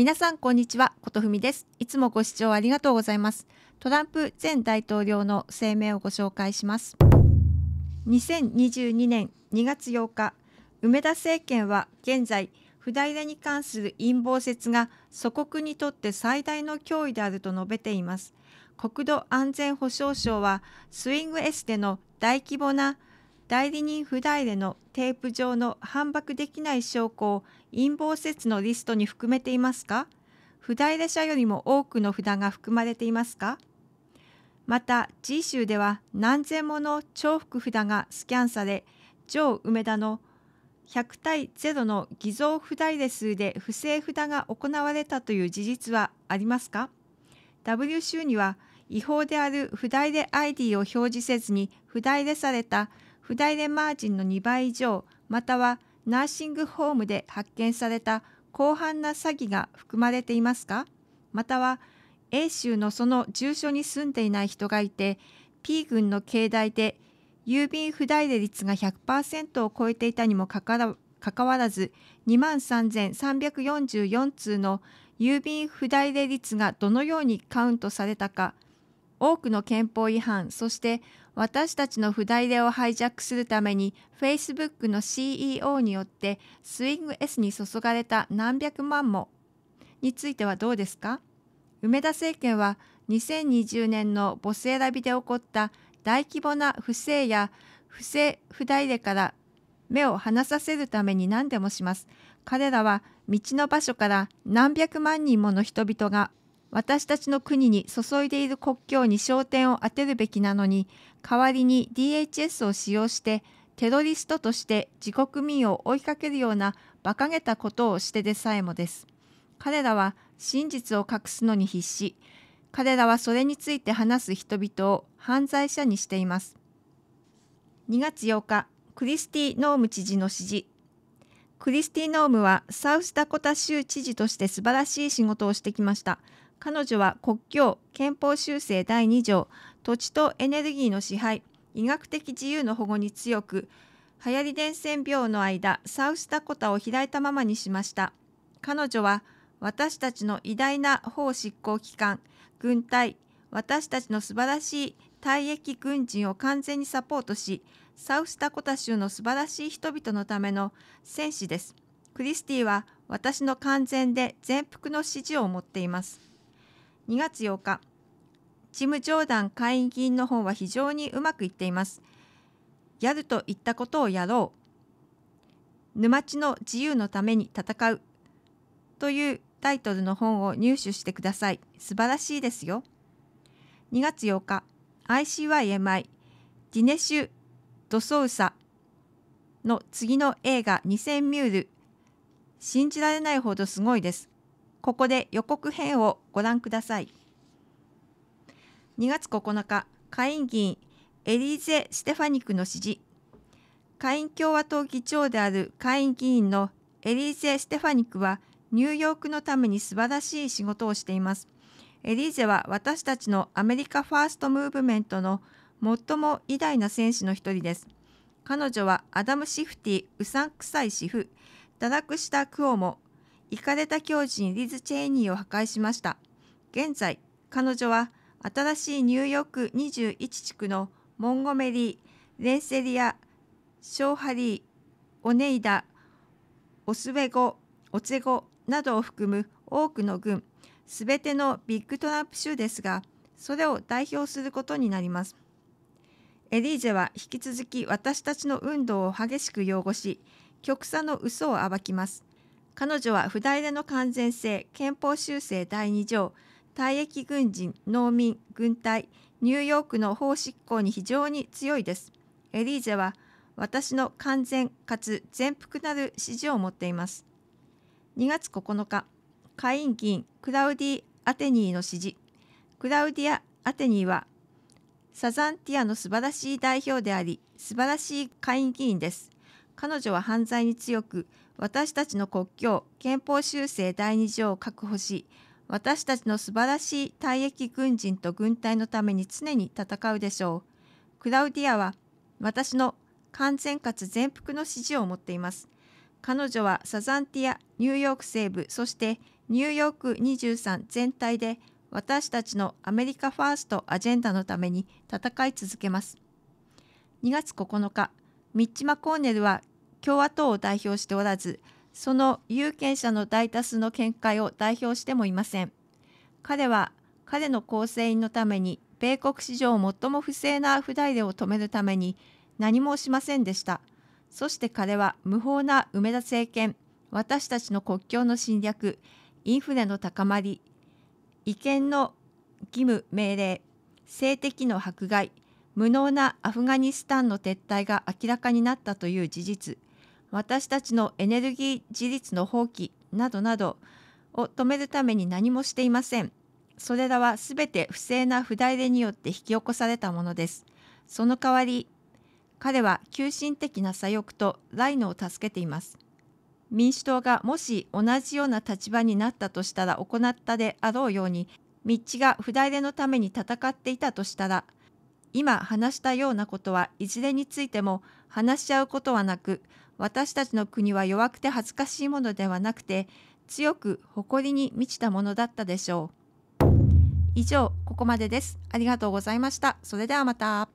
皆さんこんにちはことふみですいつもご視聴ありがとうございますトランプ前大統領の声明をご紹介します2022年2月8日梅田政権は現在不代理に関する陰謀説が祖国にとって最大の脅威であると述べています国土安全保障省はスイングエスでの大規模な代理人不代理のテープ上の反駁できない証拠を陰謀説のリストに含めていますか不代理者よりも多くの札が含まれていますかまた G 州では何千もの重複札がスキャンされ上梅田の100対0の偽造不代理数で不正札が行われたという事実はありますか W 州には違法である不代理 ID を表示せずに不代理されたダイレマージンの2倍以上またはナーシングホームで発見された広範な詐欺が含まれていますかまたは A 州のその住所に住んでいない人がいて P 群の境内で郵便不代理率が100%を超えていたにもかかわらず2万3344通の郵便不代理率がどのようにカウントされたか多くの憲法違反そして私たちの不代でをハイジャックするために Facebook の CEO によってスイング S に注がれた何百万もについてはどうですか梅田政権は2020年のボス選びで起こった大規模な不正や不正不代でから目を離させるために何でもします。彼らは道の場所から何百万人もの人々が私たちの国に注いでいる国境に焦点を当てるべきなのに代わりに DHS を使用してテロリストとして自国民を追いかけるような馬鹿げたことをしてでさえもです彼らは真実を隠すのに必死彼らはそれについて話す人々を犯罪者にしています2月8日クリスティ・ノーム知事の指示クリスティ・ノームはサウスダコタ州知事として素晴らしい仕事をしてきました彼女は国境憲法修正第2条土地とエネルギーの支配医学的自由の保護に強く流行り伝染病の間サウスダコタを開いたままにしました彼女は私たちの偉大な法執行機関軍隊私たちの素晴らしい退役軍人を完全にサポートしサウスダコタ州の素晴らしい人々のための戦士ですクリスティは私の完全で全幅の支持を持っています2月8日チム・ジョーダン下院議員の方は非常にうまくいっていますやると言ったことをやろう沼地の自由のために戦うというタイトルの本を入手してください素晴らしいですよ2月8日 ICYMI ディネシュ・ドソウサの次の映画2000ミュール信じられないほどすごいですここで予告編をご覧ください。2月9日、下院議員エリーゼ・ステファニクの指示。下院共和党議長である下院議員のエリーゼ・ステファニクはニューヨークのために素晴らしい仕事をしています。エリーゼは私たちのアメリカファーストムーブメントの最も偉大な戦士の一人です。彼女はアダム・シフティ、うさんくさい主婦、堕落したクオも、イカれた教にリズ・チェイニーを破壊しました現在彼女は新しいニューヨーク21地区のモンゴメリーレンセリアショーハリーオネイダオスウェゴオツェゴなどを含む多くの軍、すべてのビッグトランプ州ですがそれを代表することになりますエリーゼは引き続き私たちの運動を激しく擁護し極左の嘘を暴きます彼女は不代での完全性憲法修正第2条退役軍人農民軍隊ニューヨークの法執行に非常に強いですエリーゼは私の完全かつ全幅なる支持を持っています2月9日下院議員クラウディ・アテニーの支持クラウディア・アテニーはサザンティアの素晴らしい代表であり素晴らしい下院議員です彼女は犯罪に強く私たちの国境憲法修正第2条を確保し私たちの素晴らしい退役軍人と軍隊のために常に戦うでしょう。クラウディアは私の完全かつ全幅の支持を持っています。彼女はサザンティア、ニューヨーク西部、そしてニューヨーク23全体で私たちのアメリカファーストアジェンダのために戦い続けます。2月9日、ミッチ・マコーネルは共和党を代表しておらずその有権者の大多数の見解を代表してもいません彼は彼の構成員のために米国史上最も不正な不代理を止めるために何もしませんでしたそして彼は無法な梅田政権私たちの国境の侵略インフレの高まり違憲の義務命令性的の迫害無能なアフガニスタンの撤退が明らかになったという事実私たちのエネルギー自立の放棄などなどを止めるために何もしていません。それらはすべて不正な不代理によって引き起こされたものです。その代わり、彼は急進的な左翼とライノを助けています。民主党がもし同じような立場になったとしたら行ったであろうように、ミッチが不代理のために戦っていたとしたら、今話したようなことはいずれについても話し合うことはなく、私たちの国は弱くて恥ずかしいものではなくて強く誇りに満ちたものだったでしょう以上ここまでですありがとうございましたそれではまた